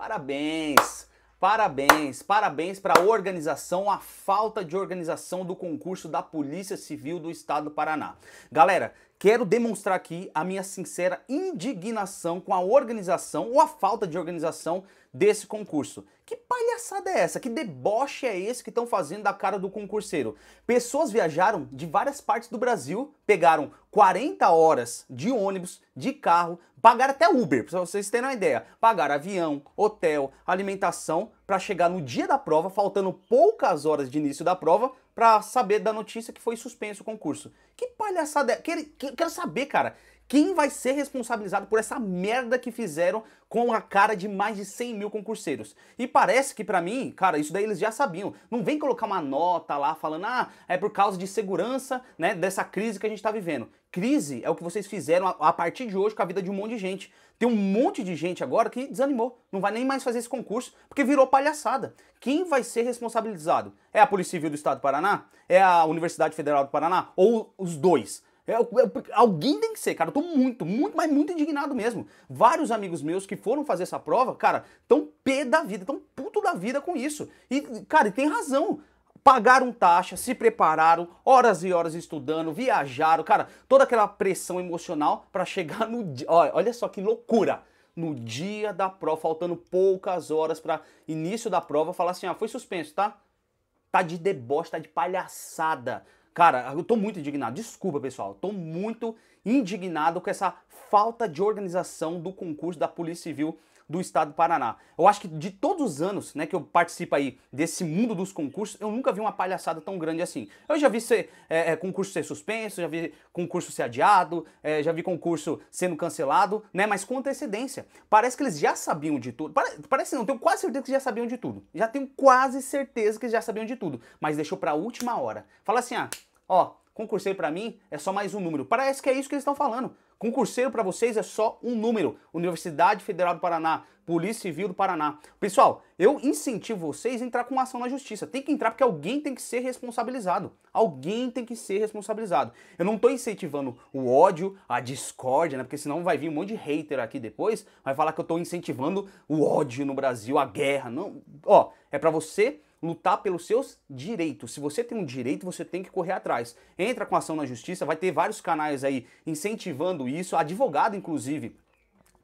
Parabéns! Parabéns, parabéns para a organização, a falta de organização do concurso da Polícia Civil do Estado do Paraná. Galera, quero demonstrar aqui a minha sincera indignação com a organização ou a falta de organização desse concurso. Que palhaçada é essa? Que deboche é esse que estão fazendo da cara do concurseiro? Pessoas viajaram de várias partes do Brasil, pegaram 40 horas de ônibus, de carro, pagaram até Uber, para vocês terem uma ideia. Pagaram avião, hotel, alimentação para chegar no dia da prova, faltando poucas horas de início da prova, para saber da notícia que foi suspenso o concurso. Que palhaçada é? Quero, quero saber, cara. Quem vai ser responsabilizado por essa merda que fizeram com a cara de mais de 100 mil concurseiros? E parece que para mim, cara, isso daí eles já sabiam. Não vem colocar uma nota lá falando, ah, é por causa de segurança, né, dessa crise que a gente tá vivendo. Crise é o que vocês fizeram a, a partir de hoje com a vida de um monte de gente. Tem um monte de gente agora que desanimou, não vai nem mais fazer esse concurso porque virou palhaçada. Quem vai ser responsabilizado? É a Polícia Civil do Estado do Paraná? É a Universidade Federal do Paraná? Ou os dois? É, é, é, alguém tem que ser, cara. Eu tô muito, muito, mas muito indignado mesmo. Vários amigos meus que foram fazer essa prova, cara, tão pé da vida, tão puto da vida com isso. E, cara, e tem razão. Pagaram taxa, se prepararam, horas e horas estudando, viajaram, cara, toda aquela pressão emocional para chegar no dia. Olha, olha só que loucura! No dia da prova, faltando poucas horas para início da prova, falar assim: ah, foi suspenso, tá? Tá de deboche, tá de palhaçada. Cara, eu tô muito indignado. Desculpa, pessoal. Tô muito indignado com essa falta de organização do concurso da Polícia Civil do Estado do Paraná. Eu acho que de todos os anos né, que eu participo aí desse mundo dos concursos, eu nunca vi uma palhaçada tão grande assim. Eu já vi ser, é, é concurso ser suspenso, já vi concurso ser adiado, é, já vi concurso sendo cancelado, né? Mas com antecedência. Parece que eles já sabiam de tudo. Parece, parece não, tenho quase certeza que já sabiam de tudo. Já tenho quase certeza que já sabiam de tudo. Mas deixou pra última hora. Fala assim, ah, Ó, concurseiro para mim é só mais um número. Parece que é isso que eles estão falando. Concurseiro para vocês é só um número. Universidade Federal do Paraná, Polícia Civil do Paraná. Pessoal, eu incentivo vocês a entrar com ação na justiça. Tem que entrar porque alguém tem que ser responsabilizado. Alguém tem que ser responsabilizado. Eu não estou incentivando o ódio, a discórdia, né? Porque senão vai vir um monte de hater aqui depois, vai falar que eu estou incentivando o ódio no Brasil, a guerra. Não, ó, é para você lutar pelos seus direitos. Se você tem um direito, você tem que correr atrás. Entra com ação na justiça, vai ter vários canais aí incentivando isso, advogado inclusive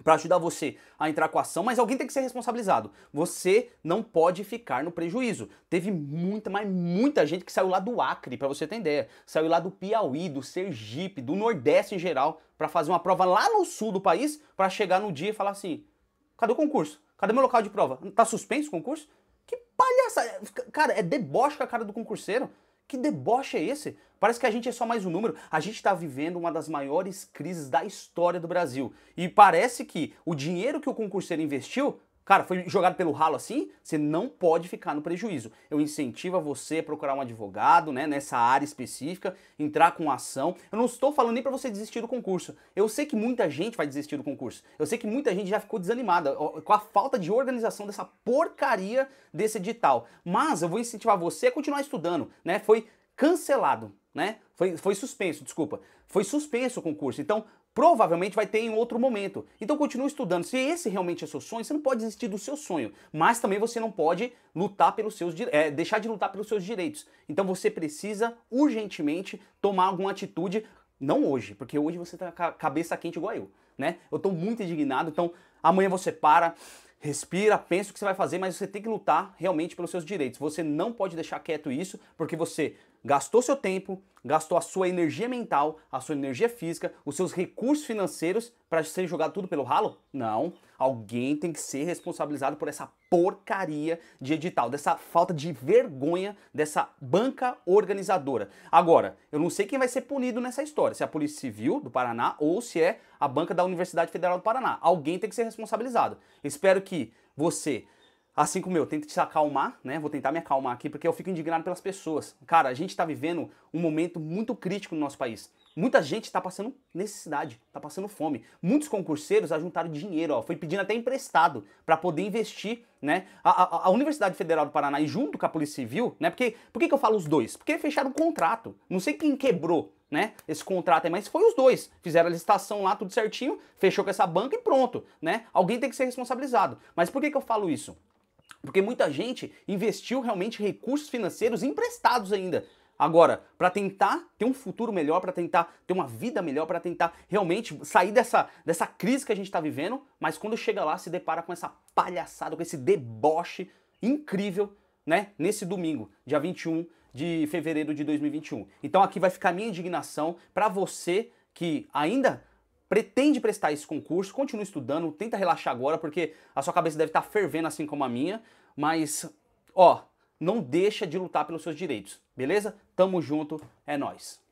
para ajudar você a entrar com a ação, mas alguém tem que ser responsabilizado. Você não pode ficar no prejuízo. Teve muita, mas muita gente que saiu lá do Acre, para você ter ideia. Saiu lá do Piauí, do Sergipe, do Nordeste em geral, para fazer uma prova lá no sul do país, para chegar no dia e falar assim: "Cadê o concurso? Cadê meu local de prova? Tá suspenso o concurso?" Que palhaçada! Cara, é deboche com a cara do concurseiro. Que deboche é esse? Parece que a gente é só mais um número. A gente está vivendo uma das maiores crises da história do Brasil. E parece que o dinheiro que o concurseiro investiu Cara, foi jogado pelo ralo assim, você não pode ficar no prejuízo. Eu incentivo a você procurar um advogado, né, nessa área específica, entrar com ação. Eu não estou falando nem para você desistir do concurso. Eu sei que muita gente vai desistir do concurso. Eu sei que muita gente já ficou desanimada com a falta de organização dessa porcaria desse edital. Mas eu vou incentivar você a continuar estudando, né? Foi cancelado, né? Foi, foi suspenso, desculpa. Foi suspenso o concurso. Então, provavelmente vai ter em outro momento. Então continue estudando. Se esse realmente é seu sonho, você não pode desistir do seu sonho, mas também você não pode lutar pelos seus é, deixar de lutar pelos seus direitos. Então você precisa urgentemente tomar alguma atitude, não hoje, porque hoje você tá com a cabeça quente igual eu, né? Eu tô muito indignado, então amanhã você para, respira, pensa o que você vai fazer, mas você tem que lutar realmente pelos seus direitos. Você não pode deixar quieto isso, porque você gastou seu tempo, gastou a sua energia mental, a sua energia física, os seus recursos financeiros para ser jogado tudo pelo ralo? Não. Alguém tem que ser responsabilizado por essa porcaria de edital, dessa falta de vergonha dessa banca organizadora. Agora, eu não sei quem vai ser punido nessa história, se é a Polícia Civil do Paraná ou se é a banca da Universidade Federal do Paraná. Alguém tem que ser responsabilizado. Espero que você Assim como eu, tento te acalmar, né? Vou tentar me acalmar aqui, porque eu fico indignado pelas pessoas. Cara, a gente está vivendo um momento muito crítico no nosso país. Muita gente está passando necessidade, está passando fome. Muitos concurseiros ajuntaram dinheiro, ó, foi pedindo até emprestado para poder investir, né? A, a, a, Universidade Federal do Paraná e junto com a Polícia Civil, né? Porque por que, que eu falo os dois? Porque fecharam um contrato. Não sei quem quebrou, né? Esse contrato aí, mas foi os dois. Fizeram a licitação lá, tudo certinho, fechou com essa banca e pronto, né? Alguém tem que ser responsabilizado. Mas por que, que eu falo isso? Porque muita gente investiu realmente recursos financeiros emprestados ainda. Agora, para tentar ter um futuro melhor, para tentar ter uma vida melhor, para tentar realmente sair dessa, dessa crise que a gente está vivendo, mas quando chega lá se depara com essa palhaçada, com esse deboche incrível, né? Nesse domingo, dia 21 de fevereiro de 2021. Então aqui vai ficar minha indignação para você que ainda pretende prestar esse concurso, continue estudando, tenta relaxar agora, porque a sua cabeça deve estar tá fervendo assim como a minha, mas ó, não deixa de lutar pelos seus direitos, beleza? Tamo junto, é nós.